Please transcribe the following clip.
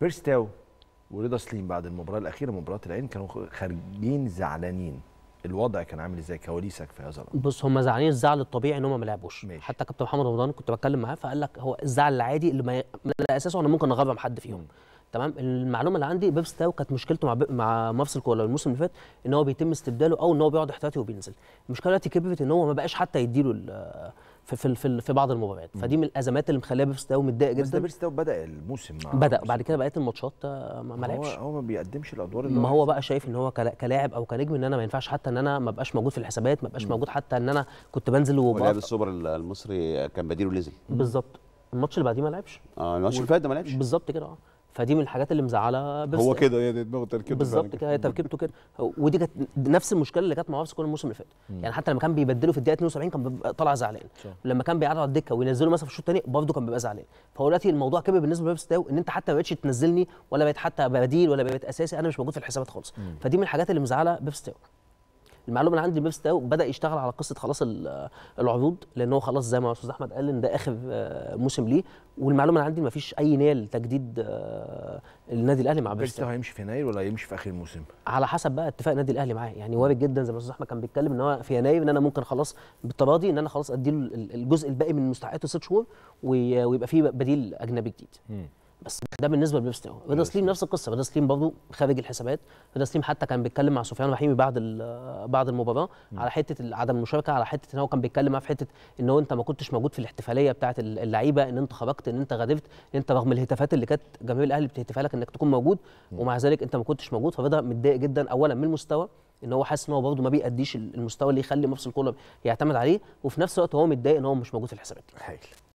بيرستاو ورضا سليم بعد المباراه الاخيره مباراه العين كانوا خارجين زعلانين الوضع كان عامل ازاي كواليسك في هذا الامر بص هم زعلانين الزعل الطبيعي ان هم ما لعبوش حتى كابتن محمد رمضان كنت بتكلم معاه فقال لك هو الزعل العادي اللي من اساسه انا ممكن اغلب حد فيهم تمام المعلومه اللي عندي بيبس تاو كانت مشكلته مع مع مفصل كولا الموسم اللي فات ان هو بيتم استبداله او ان هو بيقعد احتياطي وبينزل المشكله دلوقتي كبرت ان هو ما بقاش حتى يديله في في في, في بعض المباريات فدي من الازمات اللي مخليه بيبس تاو متضايق جدا بس بيبس تاو بدا الموسم مع بدا بعد كده بقيه الماتشات آه، ما لعبش هو هو ما بيقدمش الادوار اللي ما هو بقى شايف ان هو كلاعب او كنجم ان انا ما ينفعش حتى ان انا ما بقاش موجود في الحسابات ما بقاش موجود حتى ان انا كنت بنزل ولاعب السوبر المصري كان بديله ليزل بالظبط الماتش اللي بعديه ما لعبش اه الماتش اللي فات ده ما لعبش بالظبط كده اه فدي من الحاجات اللي مزعله بس هو كده هي دماغه تركيبته بالظبط كده هي تركيبته كده ودي كانت نفس المشكله اللي كانت مع هافز كل الموسم اللي فات يعني حتى لما كان بيبدله في الدقيقه 72 كان بيبقى طالع زعلان لما كان بيقعد على الدكه وينزله مثلا في الشوط الثاني برضه كان بيبقى زعلان فهو دلوقتي الموضوع كبر بالنسبه لبيبس تاو ان انت حتى ما بقتش تنزلني ولا بقيت حتى بديل ولا بقيت اساسي انا مش موجود في الحسابات خالص فدي من الحاجات اللي مزعله بيبس تاو المعلومه اللي عندي بيبس تاو بدا يشتغل على قصه خلاص العروض لان هو خلاص زي ما الاستاذ احمد قال ان ده اخر آه، موسم ليه والمعلومه اللي عندي ما فيش اي نيه لتجديد آه، النادي الاهلي مع بيبس تاو هيمشي في يناير ولا هيمشي في اخر الموسم على حسب بقى اتفاق النادي الاهلي معاه يعني وارد جدا زي ما الاستاذ احمد كان بيتكلم ان هو في يناير ان انا ممكن خلاص بالتراضي ان انا خلاص ادي له الجزء الباقي من مستحقاته ست شهور ويبقى فيه بديل اجنبي جديد بس ده بالنسبه لبيب سليم بدر سليم نفس القصه بدر سليم برضه خارج الحسابات بدر سليم حتى كان بيتكلم مع سفيان رحيمي بعد آه، بعد المباراه على حته عدم المشاركه على حته ان هو كان بيتكلم معاه في حته ان هو انت ما كنتش موجود في الاحتفاليه بتاعه اللعيبه ان انت خرجت ان انت غادرت ان انت رغم الهتافات اللي كانت جماهير الاهلي بتهتفها لك انك تكون موجود ومع ذلك انت ما كنتش موجود فبدر متضايق جدا اولا من المستوى ان هو حاسس ان هو برضه ما بيأديش المستوى اللي يخلي مفصل كولر يعتمد عليه وفي نفس الوقت هو متضايق ان هو مش موجود في الحسابات. حيل.